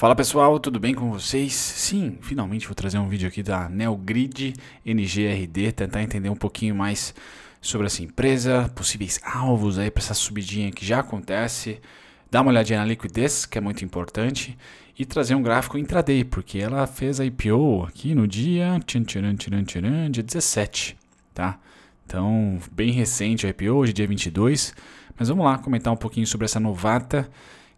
Fala pessoal, tudo bem com vocês? Sim, finalmente vou trazer um vídeo aqui da Neogrid NGRD, tentar entender um pouquinho mais sobre essa empresa, possíveis alvos aí para essa subidinha que já acontece, dar uma olhadinha na liquidez, que é muito importante, e trazer um gráfico intraday, porque ela fez a IPO aqui no dia, tchan, tchan, tchan, tchan, dia 17, tá? Então, bem recente a IPO, hoje dia 22, mas vamos lá comentar um pouquinho sobre essa novata,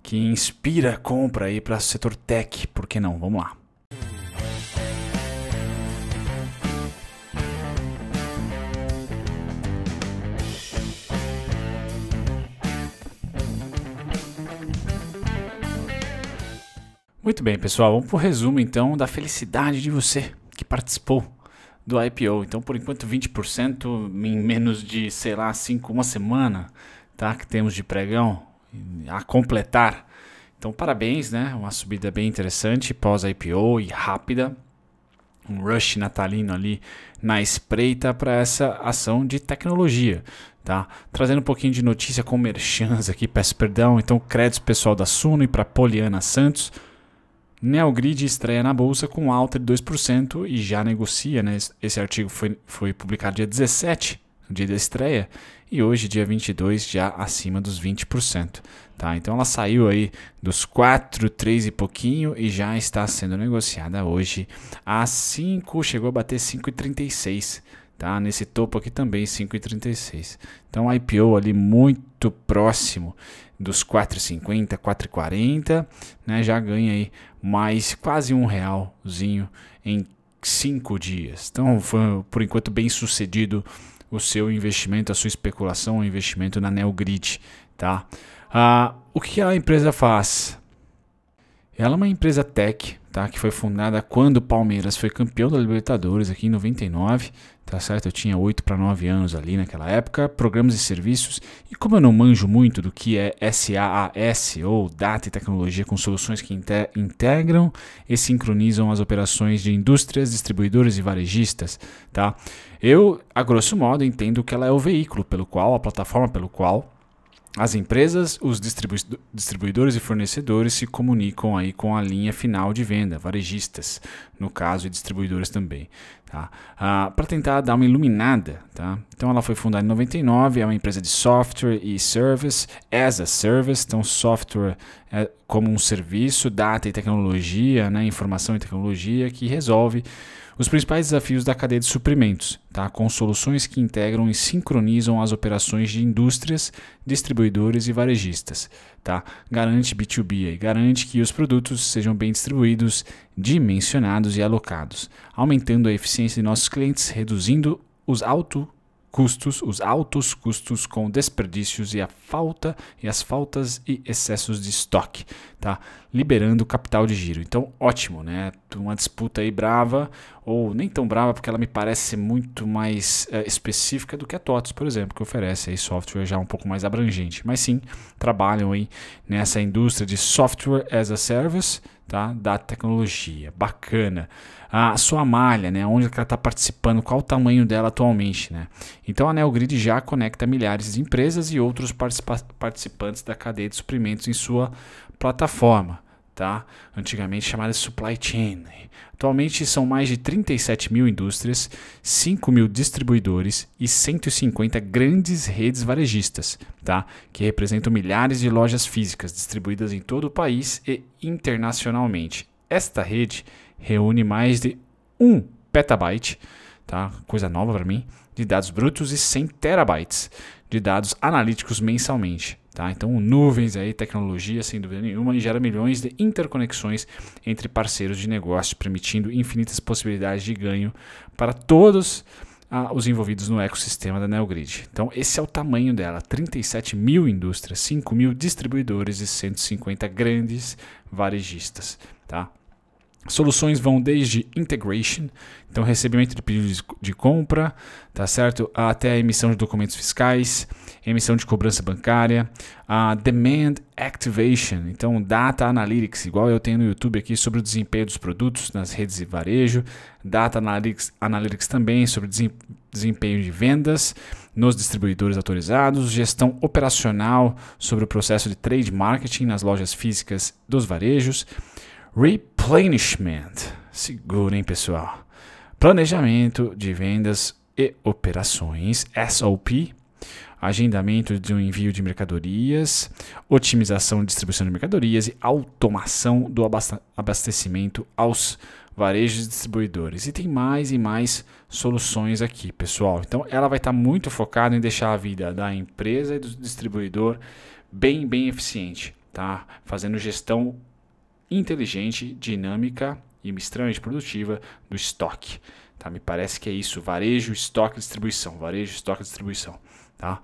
que inspira a compra aí para o setor tech, por que não? Vamos lá. Muito bem, pessoal, vamos para o resumo então da felicidade de você que participou do IPO. Então, por enquanto, 20% em menos de, sei lá, cinco, uma semana tá, que temos de pregão a completar. Então, parabéns, né? Uma subida bem interessante, pós-IPO e rápida. Um rush natalino ali na espreita para essa ação de tecnologia. Tá? Trazendo um pouquinho de notícia com merchans aqui, peço perdão. Então, créditos pessoal da Suno e para Poliana Santos. Neogrid estreia na bolsa com alta de 2% e já negocia, né? Esse artigo foi, foi publicado dia 17, no dia da estreia, e hoje, dia 22, já acima dos 20%. Tá? Então ela saiu aí dos 4, 3 e pouquinho e já está sendo negociada hoje a 5, chegou a bater 5,36. Tá? Nesse topo aqui também 5,36. Então IPO ali muito próximo dos 4,50, 4,40, né? Já ganha aí mais quase um realzinho em 5 dias. Então foi por enquanto bem sucedido o seu investimento, a sua especulação, o investimento na Neogrid, tá? Ah, o que a empresa faz? Ela é uma empresa tech, tá? Que foi fundada quando o Palmeiras foi campeão da Libertadores aqui em 99, tá certo? Eu tinha 8 para 9 anos ali naquela época, programas e serviços. E como eu não manjo muito do que é SaaS ou data e tecnologia com soluções que integram e sincronizam as operações de indústrias, distribuidores e varejistas, tá? Eu, a grosso modo, entendo que ela é o veículo pelo qual, a plataforma pelo qual as empresas, os distribu distribuidores e fornecedores se comunicam aí com a linha final de venda, varejistas, no caso, e distribuidores também, tá? Ah, para tentar dar uma iluminada. Tá? Então, ela foi fundada em 99, é uma empresa de software e service, as a service, então software é como um serviço, data e tecnologia, né? informação e tecnologia, que resolve os principais desafios da cadeia de suprimentos, tá? com soluções que integram e sincronizam as operações de indústrias, distribuidores e varejistas. Tá? Garante B2B, garante que os produtos sejam bem distribuídos, dimensionados e alocados, aumentando a eficiência de nossos clientes, reduzindo os altos custos, os altos custos com desperdícios e a falta e as faltas e excessos de estoque, tá? Liberando capital de giro. Então, ótimo, né? Uma disputa aí brava, ou nem tão brava, porque ela me parece muito mais eh, específica do que a TOTS, por exemplo, que oferece aí software já um pouco mais abrangente. Mas sim, trabalham aí nessa indústria de software as a service, Tá? da tecnologia. Bacana. A sua malha, né? onde ela está participando, qual o tamanho dela atualmente. Né? Então a NeoGrid já conecta milhares de empresas e outros participa participantes da cadeia de suprimentos em sua plataforma. Tá? antigamente chamada supply chain. Atualmente são mais de 37 mil indústrias, 5 mil distribuidores e 150 grandes redes varejistas, tá? que representam milhares de lojas físicas distribuídas em todo o país e internacionalmente. Esta rede reúne mais de 1 petabyte, tá? coisa nova para mim, de dados brutos e 100 terabytes de dados analíticos mensalmente Tá? Então, nuvens aí, tecnologia, sem dúvida nenhuma, e gera milhões de interconexões entre parceiros de negócio, permitindo infinitas possibilidades de ganho para todos ah, os envolvidos no ecossistema da NeoGrid. Então, esse é o tamanho dela: 37 mil indústrias, 5 mil distribuidores e 150 grandes varejistas. Tá? Soluções vão desde integration, então recebimento de pedidos de compra, tá certo? Até a emissão de documentos fiscais, emissão de cobrança bancária, a demand activation, então data analytics, igual eu tenho no YouTube aqui sobre o desempenho dos produtos nas redes de varejo, data analytics, analytics também sobre desempenho de vendas nos distribuidores autorizados, gestão operacional sobre o processo de trade marketing nas lojas físicas dos varejos Replenishment. Segura, hein, pessoal? Planejamento de vendas e operações, SOP. Agendamento de um envio de mercadorias, otimização e distribuição de mercadorias e automação do abastecimento aos varejos e distribuidores. E tem mais e mais soluções aqui, pessoal. Então, ela vai estar tá muito focada em deixar a vida da empresa e do distribuidor bem, bem eficiente, tá? Fazendo gestão inteligente, dinâmica e extremamente produtiva do estoque. Tá? Me parece que é isso: varejo, estoque, distribuição. Varejo, estoque, distribuição. Tá?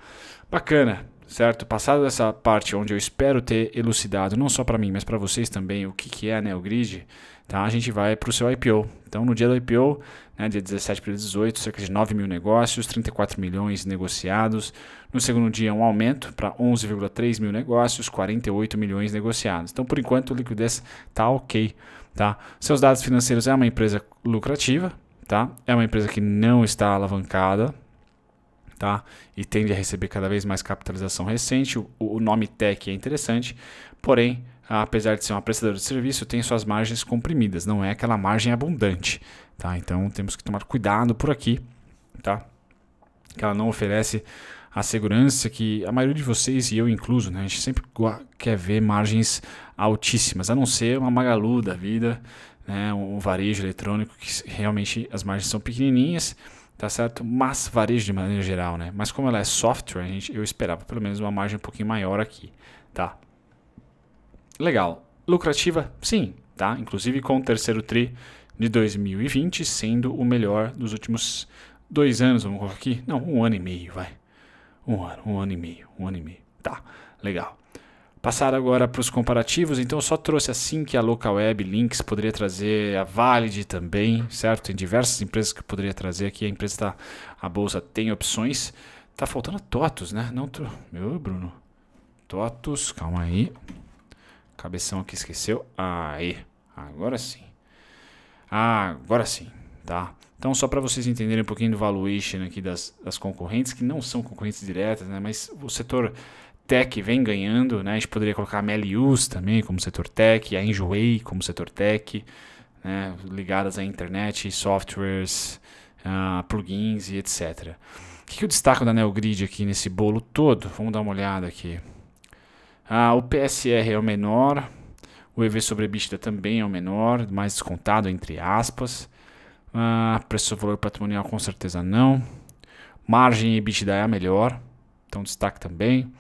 Bacana, certo? Passado essa parte onde eu espero ter elucidado, não só para mim, mas para vocês também, o que, que é a né, NeoGrid. Grid tá? a gente vai para o seu IPO. Então, no dia do IPO, né, dia 17 para 18, cerca de 9 mil negócios, 34 milhões negociados. No segundo dia, um aumento para 11,3 mil negócios, 48 milhões negociados. Então, por enquanto, a liquidez está ok. Tá? Seus dados financeiros é uma empresa lucrativa, tá? é uma empresa que não está alavancada, Tá? E tende a receber cada vez mais capitalização recente. O, o nome tech é interessante, porém apesar de ser uma prestadora de serviço, tem suas margens comprimidas, não é aquela margem abundante, tá? Então temos que tomar cuidado por aqui, tá? Que ela não oferece a segurança que a maioria de vocês e eu incluso, né? A gente sempre quer ver margens altíssimas, a não ser uma Magalu da vida, né? Um varejo eletrônico que realmente as margens são pequenininhas, tá certo? Mas varejo de maneira geral, né? Mas como ela é software, a gente, eu esperava pelo menos uma margem um pouquinho maior aqui, tá? legal. Lucrativa, sim, tá? Inclusive com o terceiro tri de 2020 sendo o melhor dos últimos dois anos, vamos colocar aqui. Não, um ano e meio, vai. Um ano, um ano e meio, um ano e meio. Tá, legal. Passar agora para os comparativos, então eu só trouxe assim que a Local Web Links poderia trazer, a Valid também, certo? Tem diversas empresas que eu poderia trazer aqui, a empresa está, a bolsa tem opções. Tá faltando a Totos, né? Não, tô, meu Bruno. Totos, calma aí. Cabeção aqui esqueceu. Aí, agora sim. Agora sim, tá? Então, só para vocês entenderem um pouquinho do valuation aqui das, das concorrentes, que não são concorrentes diretas, né? Mas o setor tech vem ganhando, né? A gente poderia colocar a Melius também como setor tech, a enjoy como setor tech, né? ligadas à internet, softwares, uh, plugins e etc. O que, que eu destaco da NeoGrid aqui nesse bolo todo? Vamos dar uma olhada aqui. Ah, o PSR é o menor, o EV sobre EBITDA também é o menor, mais descontado, entre aspas. Ah, preço valor patrimonial com certeza não. Margem EBITDA é a melhor, então destaque também.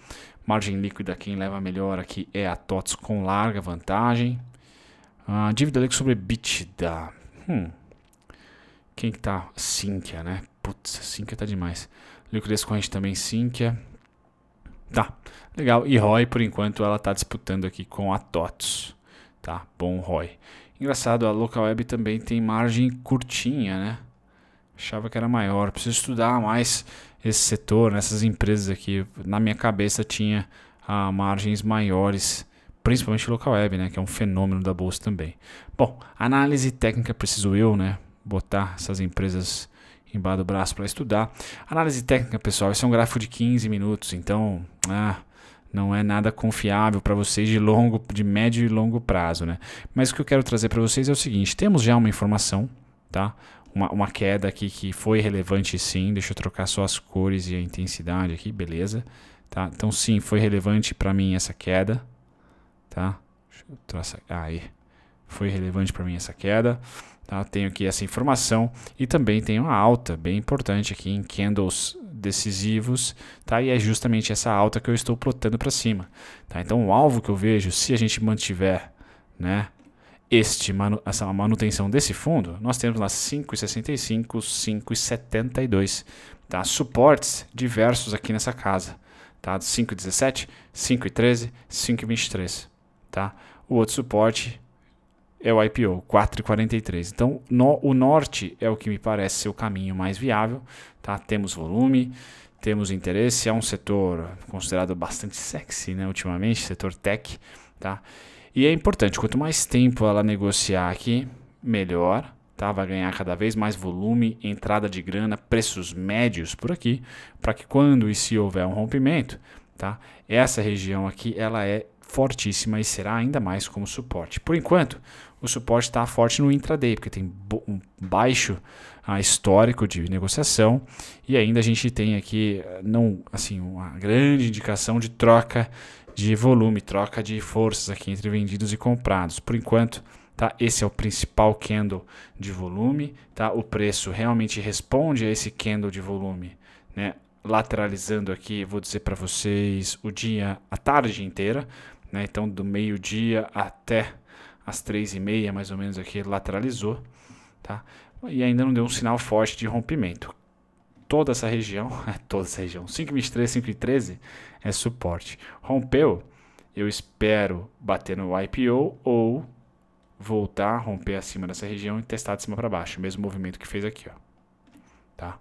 Margem líquida, quem leva melhor aqui é a TOTS com larga vantagem. Ah, dívida líquida sobre EBITDA. Hum. Quem que tá? Sinqia, né? Putz, Sinqia tá demais. Liquidez corrente também Sinqia. Tá, legal. E Roy, por enquanto, ela está disputando aqui com a TOTS. Tá, bom Roy. Engraçado, a local web também tem margem curtinha, né? Achava que era maior. Preciso estudar mais esse setor, nessas empresas aqui. Na minha cabeça tinha ah, margens maiores, principalmente local web, né? Que é um fenômeno da bolsa também. Bom, análise técnica preciso eu, né? Botar essas empresas embaixo do braço para estudar. Análise técnica, pessoal, esse é um gráfico de 15 minutos, então ah, não é nada confiável para vocês de longo, de médio e longo prazo, né? Mas o que eu quero trazer para vocês é o seguinte: temos já uma informação, tá? Uma, uma, queda aqui que foi relevante sim. Deixa eu trocar só as cores e a intensidade aqui, beleza? Tá? Então sim, foi relevante para mim essa queda, tá? Deixa eu traçar aí. Foi relevante para mim essa queda. Tá? Tenho aqui essa informação e também tenho a alta, bem importante aqui em candles decisivos, tá? E é justamente essa alta que eu estou plotando para cima, tá? Então o alvo que eu vejo, se a gente mantiver, né, este essa manutenção desse fundo, nós temos lá 5,65, 5,72, tá? Suportes diversos aqui nessa casa, tá? 5,17, 5,13, 5,23, tá? O outro suporte é o IPO, 4,43. Então, no, o norte é o que me parece ser o caminho mais viável. Tá? Temos volume, temos interesse, é um setor considerado bastante sexy né, ultimamente, setor tech. Tá? E é importante, quanto mais tempo ela negociar aqui, melhor. Tá? Vai ganhar cada vez mais volume, entrada de grana, preços médios por aqui, para que quando e se houver um rompimento, tá? essa região aqui ela é fortíssima e será ainda mais como suporte. Por enquanto, o suporte está forte no intraday, porque tem um baixo ah, histórico de negociação e ainda a gente tem aqui ah, não assim uma grande indicação de troca de volume, troca de forças aqui entre vendidos e comprados. Por enquanto, tá? Esse é o principal candle de volume, tá? O preço realmente responde a esse candle de volume, né? Lateralizando aqui, vou dizer para vocês o dia, a tarde inteira, né? Então do meio-dia até as três e meia, mais ou menos aqui, lateralizou, tá? E ainda não deu um sinal forte de rompimento. Toda essa região, é toda essa região, 5,23, 5,13 é suporte. Rompeu, eu espero bater no IPO ou voltar, a romper acima dessa região e testar de cima para baixo, o mesmo movimento que fez aqui, ó. Tá?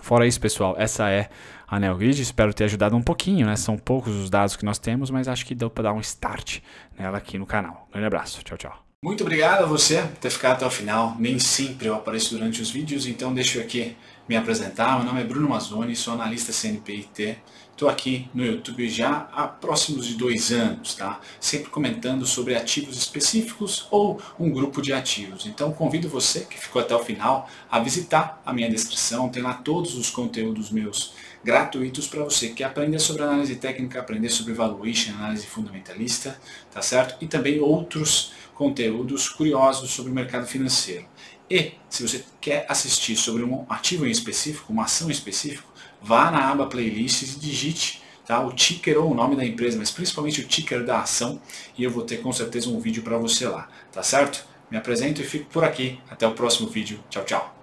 Fora isso, pessoal, essa é a NeoGrid. Espero ter ajudado um pouquinho, né? São poucos os dados que nós temos, mas acho que deu para dar um start nela aqui no canal. Um grande abraço. Tchau, tchau. Muito obrigado a você por ter ficado até o final. Nem sempre eu apareço durante os vídeos, então deixo aqui me apresentar. Meu nome é Bruno Mazzoni, sou analista CNPIT. Estou aqui no YouTube já há próximos de dois anos, tá? Sempre comentando sobre ativos específicos ou um grupo de ativos. Então convido você que ficou até o final a visitar a minha descrição. Tem lá todos os conteúdos meus gratuitos para você que aprender sobre análise técnica, aprender sobre valuation, análise fundamentalista, tá certo? E também outros conteúdos curiosos sobre o mercado financeiro. E, se você quer assistir sobre um ativo em específico, uma ação em específico, vá na aba playlists e digite tá, o ticker ou o nome da empresa, mas principalmente o ticker da ação, e eu vou ter com certeza um vídeo para você lá, tá certo? Me apresento e fico por aqui. Até o próximo vídeo. Tchau, tchau.